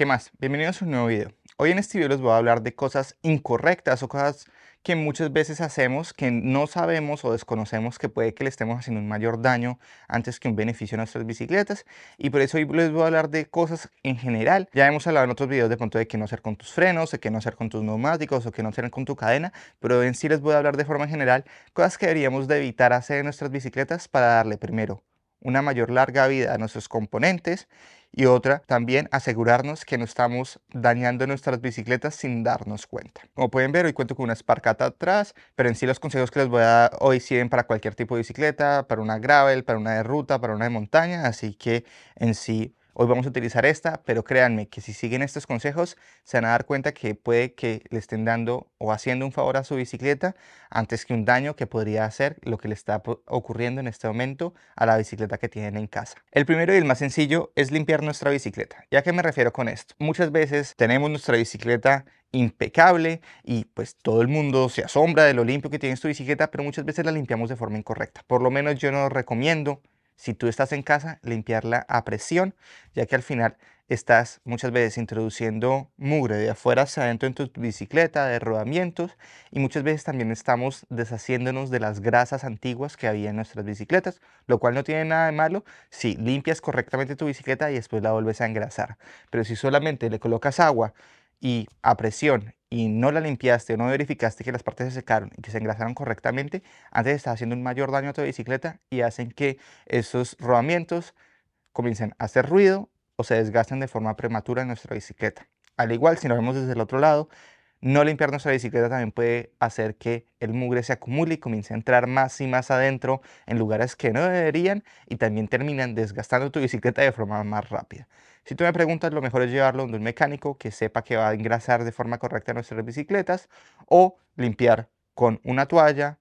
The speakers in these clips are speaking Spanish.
¿Qué más? Bienvenidos a un nuevo video. Hoy en este video les voy a hablar de cosas incorrectas o cosas que muchas veces hacemos que no sabemos o desconocemos que puede que le estemos haciendo un mayor daño antes que un beneficio a nuestras bicicletas y por eso hoy les voy a hablar de cosas en general ya hemos hablado en otros videos de pronto de qué no hacer con tus frenos de qué no hacer con tus neumáticos o qué no hacer con tu cadena pero en sí les voy a hablar de forma general cosas que deberíamos de evitar hacer en nuestras bicicletas para darle primero una mayor larga vida a nuestros componentes y otra también asegurarnos que no estamos dañando nuestras bicicletas sin darnos cuenta. Como pueden ver hoy cuento con una esparcata atrás, pero en sí los consejos que les voy a dar hoy sirven para cualquier tipo de bicicleta, para una gravel, para una de ruta, para una de montaña, así que en sí Hoy vamos a utilizar esta, pero créanme que si siguen estos consejos se van a dar cuenta que puede que le estén dando o haciendo un favor a su bicicleta antes que un daño que podría hacer lo que le está ocurriendo en este momento a la bicicleta que tienen en casa. El primero y el más sencillo es limpiar nuestra bicicleta. ¿Ya qué me refiero con esto? Muchas veces tenemos nuestra bicicleta impecable y pues todo el mundo se asombra de lo limpio que tiene su bicicleta, pero muchas veces la limpiamos de forma incorrecta. Por lo menos yo no recomiendo si tú estás en casa, limpiarla a presión, ya que al final estás muchas veces introduciendo mugre de afuera hacia adentro en tu bicicleta, de rodamientos, y muchas veces también estamos deshaciéndonos de las grasas antiguas que había en nuestras bicicletas, lo cual no tiene nada de malo si limpias correctamente tu bicicleta y después la vuelves a engrasar. Pero si solamente le colocas agua y a presión y no la limpiaste o no verificaste que las partes se secaron y que se engrasaron correctamente, antes estás haciendo un mayor daño a tu bicicleta y hacen que esos rodamientos comiencen a hacer ruido o se desgasten de forma prematura en nuestra bicicleta. Al igual, si nos vemos desde el otro lado, no limpiar nuestra bicicleta también puede hacer que el mugre se acumule y comience a entrar más y más adentro en lugares que no deberían y también terminan desgastando tu bicicleta de forma más rápida. Si tú me preguntas, lo mejor es llevarlo a un mecánico que sepa que va a engrasar de forma correcta nuestras bicicletas o limpiar con una toalla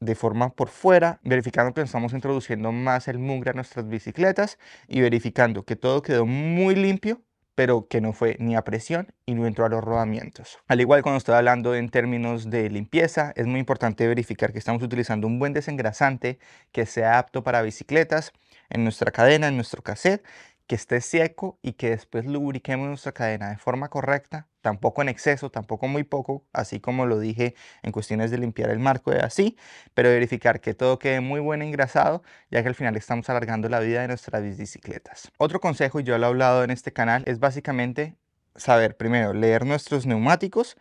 de forma por fuera, verificando que estamos introduciendo más el mugre a nuestras bicicletas y verificando que todo quedó muy limpio pero que no fue ni a presión y no entró a los rodamientos. Al igual cuando estoy hablando en términos de limpieza, es muy importante verificar que estamos utilizando un buen desengrasante que sea apto para bicicletas en nuestra cadena, en nuestro cassette, que esté seco y que después lubriquemos nuestra cadena de forma correcta tampoco en exceso, tampoco muy poco, así como lo dije en cuestiones de limpiar el marco y así, pero verificar que todo quede muy buen engrasado, ya que al final estamos alargando la vida de nuestras bicicletas. Otro consejo, y yo lo he hablado en este canal, es básicamente saber primero leer nuestros neumáticos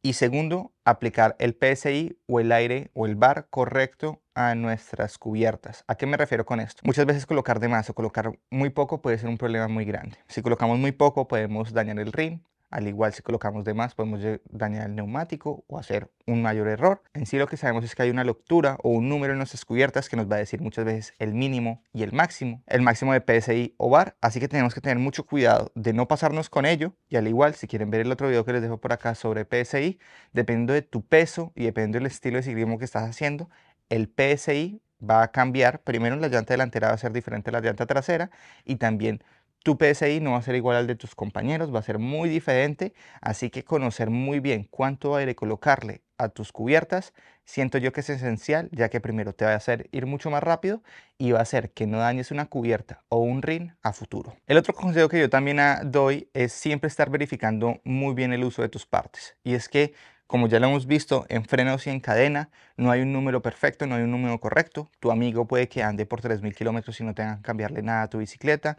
y segundo, aplicar el PSI o el aire o el bar correcto a nuestras cubiertas. ¿A qué me refiero con esto? Muchas veces colocar demasiado, o colocar muy poco puede ser un problema muy grande. Si colocamos muy poco podemos dañar el rim, al igual si colocamos de más podemos dañar el neumático o hacer un mayor error. En sí lo que sabemos es que hay una lectura o un número en nuestras cubiertas que nos va a decir muchas veces el mínimo y el máximo, el máximo de PSI o bar, así que tenemos que tener mucho cuidado de no pasarnos con ello y al igual si quieren ver el otro video que les dejo por acá sobre PSI, dependiendo de tu peso y dependiendo del estilo de ciclismo que estás haciendo, el PSI va a cambiar, primero la llanta delantera va a ser diferente a la llanta trasera y también tu PSI no va a ser igual al de tus compañeros, va a ser muy diferente, así que conocer muy bien cuánto aire colocarle a tus cubiertas, siento yo que es esencial, ya que primero te va a hacer ir mucho más rápido y va a hacer que no dañes una cubierta o un rin a futuro. El otro consejo que yo también doy es siempre estar verificando muy bien el uso de tus partes. Y es que, como ya lo hemos visto, en frenos y en cadena no hay un número perfecto, no hay un número correcto. Tu amigo puede que ande por 3.000 kilómetros y no tenga que cambiarle nada a tu bicicleta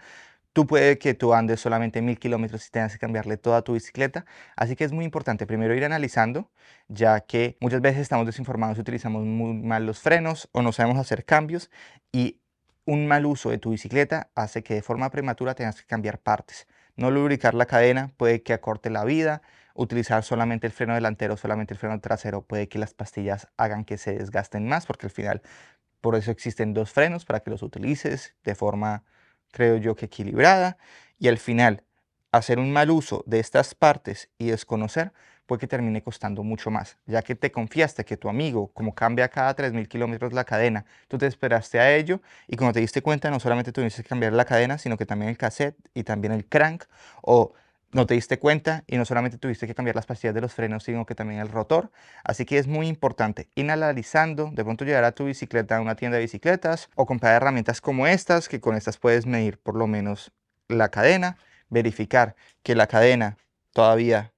Tú puede que tú andes solamente mil kilómetros y tengas que cambiarle toda tu bicicleta. Así que es muy importante primero ir analizando, ya que muchas veces estamos desinformados y utilizamos muy mal los frenos o no sabemos hacer cambios y un mal uso de tu bicicleta hace que de forma prematura tengas que cambiar partes. No lubricar la cadena puede que acorte la vida, utilizar solamente el freno delantero, solamente el freno trasero puede que las pastillas hagan que se desgasten más porque al final por eso existen dos frenos para que los utilices de forma creo yo que equilibrada, y al final hacer un mal uso de estas partes y desconocer puede que termine costando mucho más, ya que te confiaste que tu amigo, como cambia cada 3.000 kilómetros la cadena, tú te esperaste a ello y cuando te diste cuenta no solamente tuviste que cambiar la cadena, sino que también el cassette y también el crank o no te diste cuenta y no solamente tuviste que cambiar las pastillas de los frenos, sino que también el rotor. Así que es muy importante analizando De pronto llegar a tu bicicleta a una tienda de bicicletas o comprar herramientas como estas, que con estas puedes medir por lo menos la cadena, verificar que la cadena todavía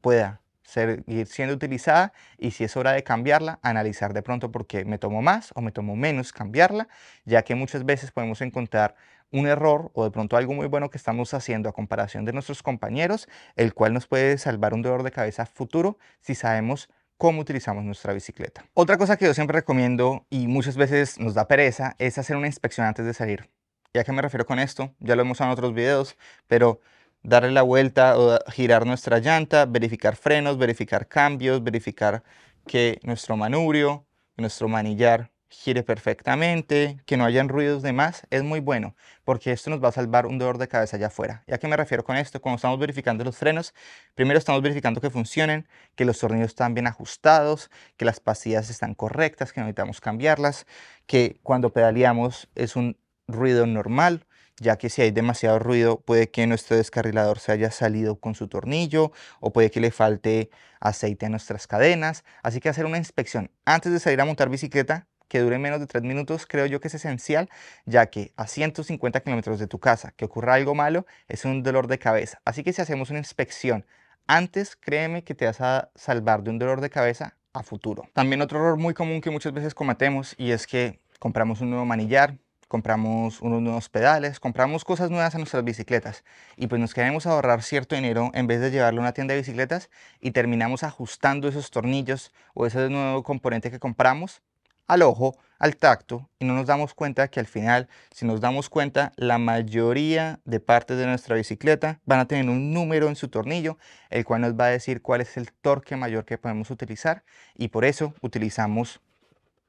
pueda seguir siendo utilizada y si es hora de cambiarla, analizar de pronto porque me tomo más o me tomo menos cambiarla, ya que muchas veces podemos encontrar un error o de pronto algo muy bueno que estamos haciendo a comparación de nuestros compañeros, el cual nos puede salvar un dolor de cabeza futuro si sabemos cómo utilizamos nuestra bicicleta. Otra cosa que yo siempre recomiendo y muchas veces nos da pereza es hacer una inspección antes de salir. ya a qué me refiero con esto? Ya lo hemos en otros videos, pero darle la vuelta o girar nuestra llanta, verificar frenos, verificar cambios, verificar que nuestro manubrio, nuestro manillar gire perfectamente, que no hayan ruidos de más, es muy bueno, porque esto nos va a salvar un dolor de cabeza allá afuera. Ya que me refiero con esto? Cuando estamos verificando los frenos, primero estamos verificando que funcionen, que los tornillos están bien ajustados, que las pastillas están correctas, que no necesitamos cambiarlas, que cuando pedaleamos es un ruido normal, ya que si hay demasiado ruido puede que nuestro descarrilador se haya salido con su tornillo o puede que le falte aceite a nuestras cadenas. Así que hacer una inspección antes de salir a montar bicicleta que dure menos de 3 minutos creo yo que es esencial, ya que a 150 kilómetros de tu casa que ocurra algo malo es un dolor de cabeza. Así que si hacemos una inspección antes, créeme que te vas a salvar de un dolor de cabeza a futuro. También otro error muy común que muchas veces cometemos y es que compramos un nuevo manillar, compramos unos nuevos pedales, compramos cosas nuevas a nuestras bicicletas y pues nos queremos ahorrar cierto dinero en vez de llevarlo a una tienda de bicicletas y terminamos ajustando esos tornillos o ese nuevo componente que compramos al ojo, al tacto, y no nos damos cuenta que al final, si nos damos cuenta, la mayoría de partes de nuestra bicicleta van a tener un número en su tornillo, el cual nos va a decir cuál es el torque mayor que podemos utilizar, y por eso utilizamos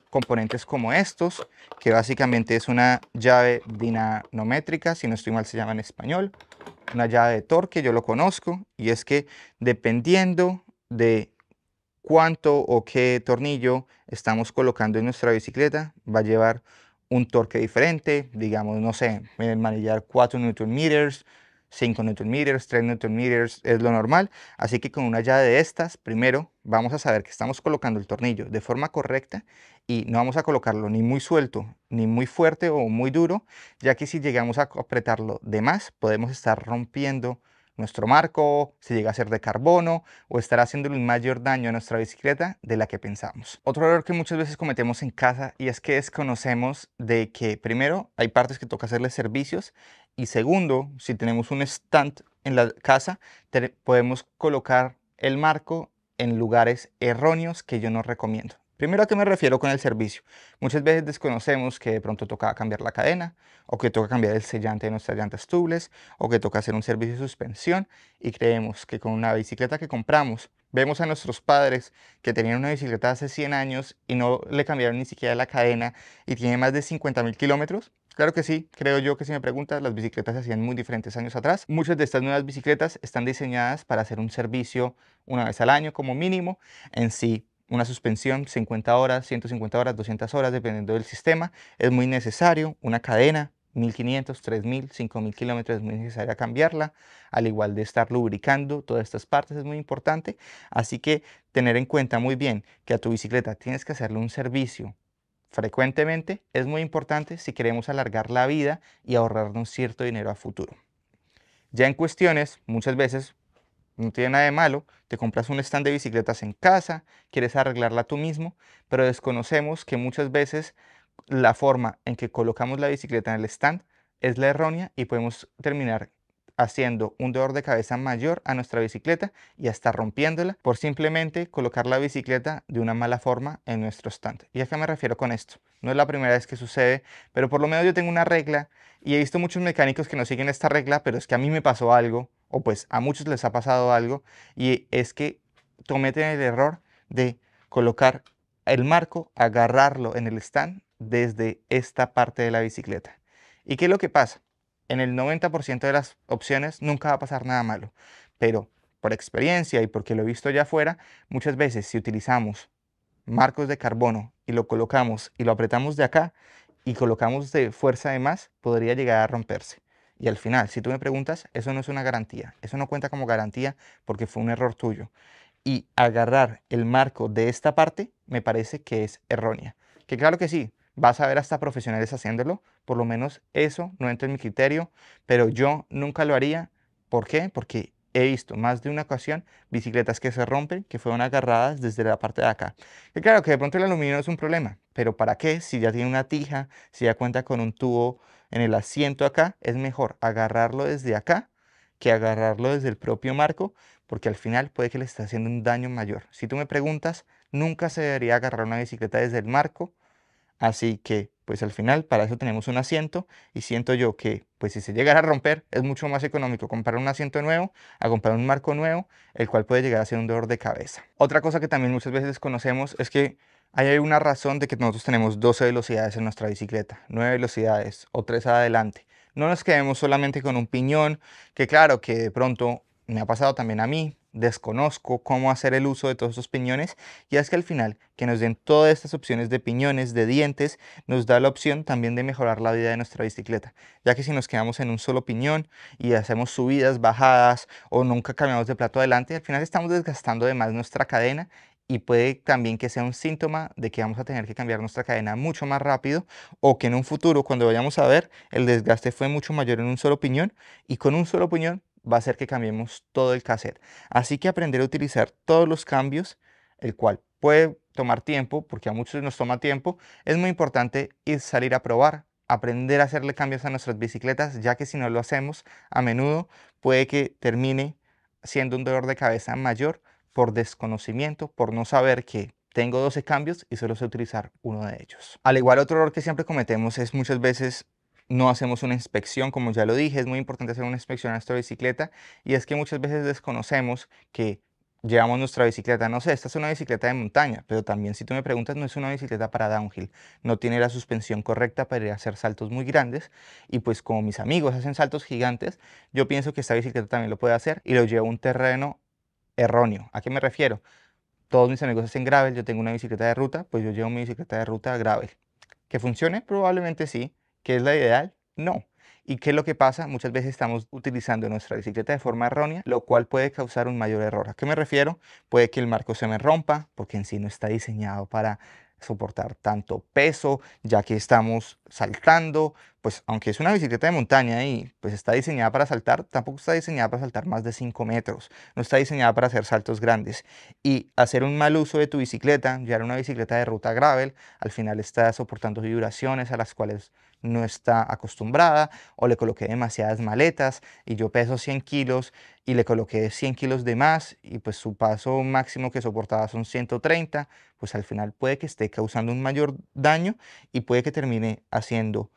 componentes como estos, que básicamente es una llave dinamométrica, si no estoy mal se llama en español, una llave de torque, yo lo conozco, y es que dependiendo de cuánto o qué tornillo estamos colocando en nuestra bicicleta va a llevar un torque diferente, digamos, no sé, en el manillar 4 Nm, 5 Nm, 3 Nm es lo normal, así que con una llave de estas, primero vamos a saber que estamos colocando el tornillo de forma correcta y no vamos a colocarlo ni muy suelto, ni muy fuerte o muy duro, ya que si llegamos a apretarlo de más, podemos estar rompiendo nuestro marco, si llega a ser de carbono o estará haciéndole un mayor daño a nuestra bicicleta de la que pensamos. Otro error que muchas veces cometemos en casa y es que desconocemos de que primero hay partes que toca hacerle servicios y segundo, si tenemos un stand en la casa, podemos colocar el marco en lugares erróneos que yo no recomiendo. Primero, ¿a qué me refiero con el servicio? Muchas veces desconocemos que de pronto toca cambiar la cadena, o que toca cambiar el sellante de nuestras llantas tubles, o que toca hacer un servicio de suspensión, y creemos que con una bicicleta que compramos, vemos a nuestros padres que tenían una bicicleta hace 100 años y no le cambiaron ni siquiera la cadena y tiene más de mil kilómetros, Claro que sí, creo yo que si me preguntas, las bicicletas se hacían muy diferentes años atrás. Muchas de estas nuevas bicicletas están diseñadas para hacer un servicio una vez al año como mínimo. En sí, una suspensión, 50 horas, 150 horas, 200 horas, dependiendo del sistema. Es muy necesario una cadena, 1500, 3000, 5000 kilómetros, es muy necesario cambiarla, al igual de estar lubricando todas estas partes es muy importante. Así que tener en cuenta muy bien que a tu bicicleta tienes que hacerle un servicio frecuentemente es muy importante si queremos alargar la vida y ahorrarnos cierto dinero a futuro. Ya en cuestiones, muchas veces no tiene nada de malo, te compras un stand de bicicletas en casa, quieres arreglarla tú mismo, pero desconocemos que muchas veces la forma en que colocamos la bicicleta en el stand es la errónea y podemos terminar haciendo un dolor de cabeza mayor a nuestra bicicleta y hasta rompiéndola por simplemente colocar la bicicleta de una mala forma en nuestro stand. ¿Y a qué me refiero con esto? No es la primera vez que sucede, pero por lo menos yo tengo una regla y he visto muchos mecánicos que no siguen esta regla, pero es que a mí me pasó algo o pues a muchos les ha pasado algo, y es que cometen el error de colocar el marco, agarrarlo en el stand desde esta parte de la bicicleta. ¿Y qué es lo que pasa? En el 90% de las opciones nunca va a pasar nada malo, pero por experiencia y porque lo he visto ya afuera, muchas veces si utilizamos marcos de carbono y lo colocamos y lo apretamos de acá y colocamos de fuerza de más, podría llegar a romperse. Y al final, si tú me preguntas, eso no es una garantía, eso no cuenta como garantía porque fue un error tuyo. Y agarrar el marco de esta parte me parece que es errónea. Que claro que sí, vas a ver hasta profesionales haciéndolo, por lo menos eso no entra en mi criterio, pero yo nunca lo haría. ¿Por qué? Porque he visto más de una ocasión bicicletas que se rompen, que fueron agarradas desde la parte de acá. que claro que de pronto el aluminio no es un problema, pero ¿para qué? Si ya tiene una tija, si ya cuenta con un tubo en el asiento acá, es mejor agarrarlo desde acá que agarrarlo desde el propio marco, porque al final puede que le esté haciendo un daño mayor. Si tú me preguntas, nunca se debería agarrar una bicicleta desde el marco, así que pues al final para eso tenemos un asiento y siento yo que pues si se llegara a romper es mucho más económico comprar un asiento nuevo a comprar un marco nuevo, el cual puede llegar a ser un dolor de cabeza. Otra cosa que también muchas veces conocemos es que hay una razón de que nosotros tenemos 12 velocidades en nuestra bicicleta, 9 velocidades o 3 adelante. No nos quedemos solamente con un piñón, que claro que de pronto me ha pasado también a mí, desconozco cómo hacer el uso de todos esos piñones y es que al final que nos den todas estas opciones de piñones, de dientes, nos da la opción también de mejorar la vida de nuestra bicicleta, ya que si nos quedamos en un solo piñón y hacemos subidas, bajadas o nunca cambiamos de plato adelante, al final estamos desgastando de más nuestra cadena y puede también que sea un síntoma de que vamos a tener que cambiar nuestra cadena mucho más rápido o que en un futuro cuando vayamos a ver el desgaste fue mucho mayor en un solo piñón y con un solo piñón va a ser que cambiemos todo el cassette. Así que aprender a utilizar todos los cambios, el cual puede tomar tiempo, porque a muchos nos toma tiempo, es muy importante ir salir a probar, aprender a hacerle cambios a nuestras bicicletas, ya que si no lo hacemos a menudo puede que termine siendo un dolor de cabeza mayor por desconocimiento, por no saber que tengo 12 cambios y solo sé utilizar uno de ellos. Al igual, otro error que siempre cometemos es muchas veces no hacemos una inspección, como ya lo dije, es muy importante hacer una inspección a nuestra bicicleta y es que muchas veces desconocemos que llevamos nuestra bicicleta, no sé, esta es una bicicleta de montaña, pero también si tú me preguntas, no es una bicicleta para downhill, no tiene la suspensión correcta para hacer saltos muy grandes y pues como mis amigos hacen saltos gigantes, yo pienso que esta bicicleta también lo puede hacer y lo llevo a un terreno erróneo. ¿A qué me refiero? Todos mis amigos hacen gravel, yo tengo una bicicleta de ruta, pues yo llevo mi bicicleta de ruta a gravel. ¿Que funcione? Probablemente sí. ¿Que es la ideal? No. ¿Y qué es lo que pasa? Muchas veces estamos utilizando nuestra bicicleta de forma errónea, lo cual puede causar un mayor error. ¿A qué me refiero? Puede que el marco se me rompa, porque en sí no está diseñado para soportar tanto peso, ya que estamos saltando, pues aunque es una bicicleta de montaña y pues está diseñada para saltar, tampoco está diseñada para saltar más de 5 metros, no está diseñada para hacer saltos grandes. Y hacer un mal uso de tu bicicleta, ya era una bicicleta de ruta gravel, al final está soportando vibraciones a las cuales no está acostumbrada, o le coloqué demasiadas maletas y yo peso 100 kilos y le coloqué 100 kilos de más y pues su paso máximo que soportaba son 130, pues al final puede que esté causando un mayor daño y puede que termine haciendo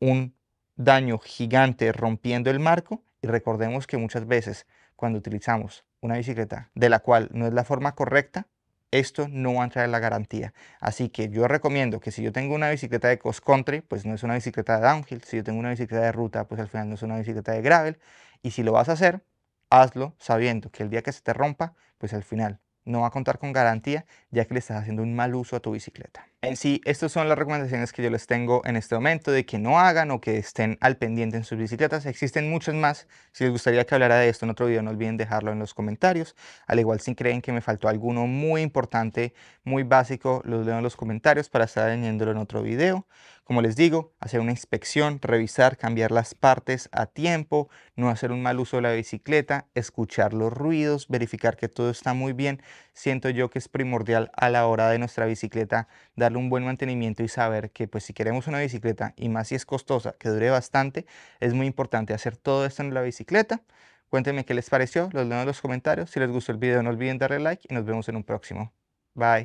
un daño gigante rompiendo el marco y recordemos que muchas veces cuando utilizamos una bicicleta de la cual no es la forma correcta, esto no va a entrar en la garantía. Así que yo recomiendo que si yo tengo una bicicleta de cross country, pues no es una bicicleta de downhill. Si yo tengo una bicicleta de ruta, pues al final no es una bicicleta de gravel. Y si lo vas a hacer, hazlo sabiendo que el día que se te rompa, pues al final no va a contar con garantía, ya que le estás haciendo un mal uso a tu bicicleta. En sí, estas son las recomendaciones que yo les tengo en este momento de que no hagan o que estén al pendiente en sus bicicletas. Existen muchas más. Si les gustaría que hablara de esto en otro video, no olviden dejarlo en los comentarios. Al igual, si creen que me faltó alguno muy importante, muy básico, los leo en los comentarios para estar añadiéndolo en otro video. Como les digo, hacer una inspección, revisar, cambiar las partes a tiempo, no hacer un mal uso de la bicicleta, escuchar los ruidos, verificar que todo está muy bien. Siento yo que es primordial a la hora de nuestra bicicleta dar un buen mantenimiento y saber que pues si queremos una bicicleta y más si es costosa, que dure bastante, es muy importante hacer todo esto en la bicicleta. Cuéntenme qué les pareció, los leo en los comentarios. Si les gustó el video no olviden darle like y nos vemos en un próximo. Bye.